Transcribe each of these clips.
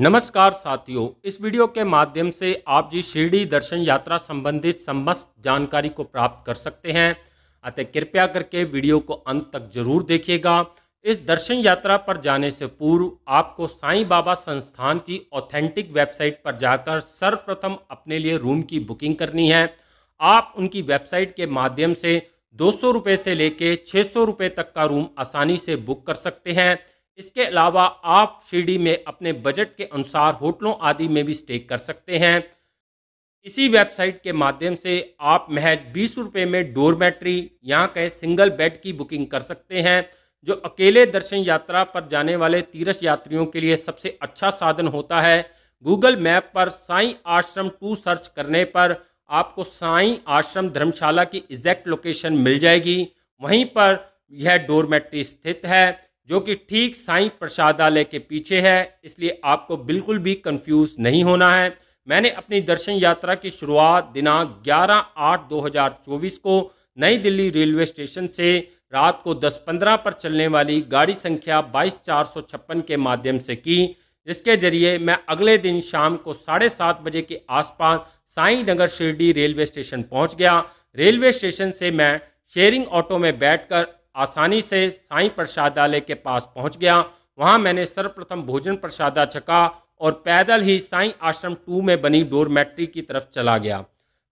नमस्कार साथियों इस वीडियो के माध्यम से आप जी शिरडी दर्शन यात्रा संबंधित समस्त जानकारी को प्राप्त कर सकते हैं अतः कृपया करके वीडियो को अंत तक जरूर देखिएगा इस दर्शन यात्रा पर जाने से पूर्व आपको साईं बाबा संस्थान की ऑथेंटिक वेबसाइट पर जाकर सर्वप्रथम अपने लिए रूम की बुकिंग करनी है आप उनकी वेबसाइट के माध्यम से दो सौ से लेकर छः सौ तक का रूम आसानी से बुक कर सकते हैं इसके अलावा आप शिरडी में अपने बजट के अनुसार होटलों आदि में भी स्टे कर सकते हैं इसी वेबसाइट के माध्यम से आप महज बीस रुपये में डोरमेट्री या कहें सिंगल बेड की बुकिंग कर सकते हैं जो अकेले दर्शन यात्रा पर जाने वाले तीर्थ यात्रियों के लिए सबसे अच्छा साधन होता है गूगल मैप पर साईं आश्रम टू सर्च करने पर आपको साईं आश्रम धर्मशाला की एग्जैक्ट लोकेशन मिल जाएगी वहीं पर यह डोरमेट्री स्थित है जो कि ठीक साईं प्रसादालय के पीछे है इसलिए आपको बिल्कुल भी कंफ्यूज नहीं होना है मैंने अपनी दर्शन यात्रा की शुरुआत दिनांक 11 आठ 2024 को नई दिल्ली रेलवे स्टेशन से रात को 10:15 पर चलने वाली गाड़ी संख्या बाईस चार के माध्यम से की जिसके जरिए मैं अगले दिन शाम को साढ़े सात बजे के आसपास साई नगर शिरडी रेलवे स्टेशन पहुंच गया रेलवे स्टेशन से मैं शेयरिंग ऑटो में बैठकर आसानी से साईं प्रसादालय के पास पहुंच गया वहां मैंने सर्वप्रथम भोजन प्रसादा छका और पैदल ही साईं आश्रम टू में बनी डोरमेट्री की तरफ चला गया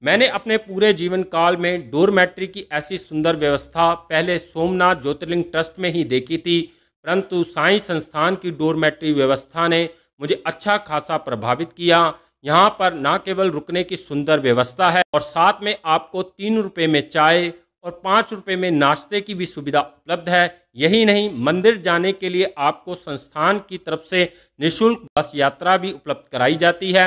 मैंने अपने पूरे जीवन काल में डोरमेट्री की ऐसी सुंदर व्यवस्था पहले सोमनाथ ज्योतिर्लिंग ट्रस्ट में ही देखी थी परंतु साईं संस्थान की डोरमेट्री व्यवस्था ने मुझे अच्छा खासा प्रभावित किया यहाँ पर न केवल रुकने की सुंदर व्यवस्था है और साथ में आपको तीन रुपये में चाय और पाँच रुपये में नाश्ते की भी सुविधा उपलब्ध है यही नहीं मंदिर जाने के लिए आपको संस्थान की तरफ से निशुल्क बस यात्रा भी उपलब्ध कराई जाती है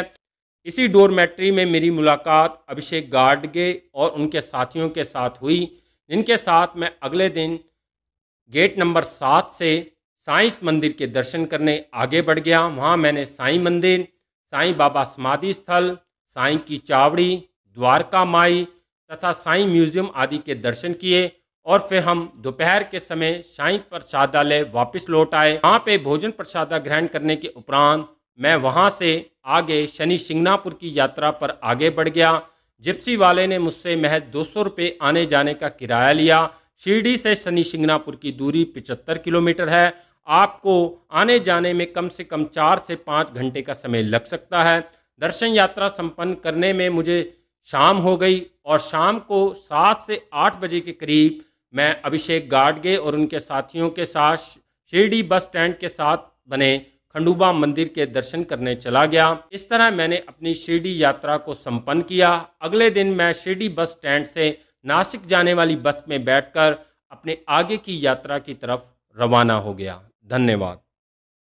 इसी डोरमेट्री में मेरी मुलाकात अभिषेक गाडगे और उनके साथियों के साथ हुई जिनके साथ मैं अगले दिन गेट नंबर सात से साइंस मंदिर के दर्शन करने आगे बढ़ गया वहाँ मैंने साईं मंदिर साईं बाबा समाधि स्थल साईं की चावड़ी द्वारका माई तथा साई म्यूजियम आदि के दर्शन किए और फिर हम दोपहर के समय साई प्रसादालय वापस लौट आए वहाँ पे भोजन प्रसादा ग्रहण करने के उपरांत मैं वहाँ से आगे शनि सिंगनापुर की यात्रा पर आगे बढ़ गया जिप्सी वाले ने मुझसे महज दो सौ रुपये आने जाने का किराया लिया शिरडी से शनि सिंगनापुर की दूरी पिचहत्तर किलोमीटर है आपको आने जाने में कम से कम चार से पाँच घंटे का समय लग सकता है दर्शन यात्रा संपन्न करने में मुझे शाम हो गई और शाम को सात से आठ बजे के करीब मैं अभिषेक गाडगे और उनके साथियों के साथ शिरडी बस स्टैंड के साथ बने खंडूबा मंदिर के दर्शन करने चला गया इस तरह मैंने अपनी शिरडी यात्रा को संपन्न किया अगले दिन मैं शिरडी बस स्टैंड से नासिक जाने वाली बस में बैठकर अपने आगे की यात्रा की तरफ रवाना हो गया धन्यवाद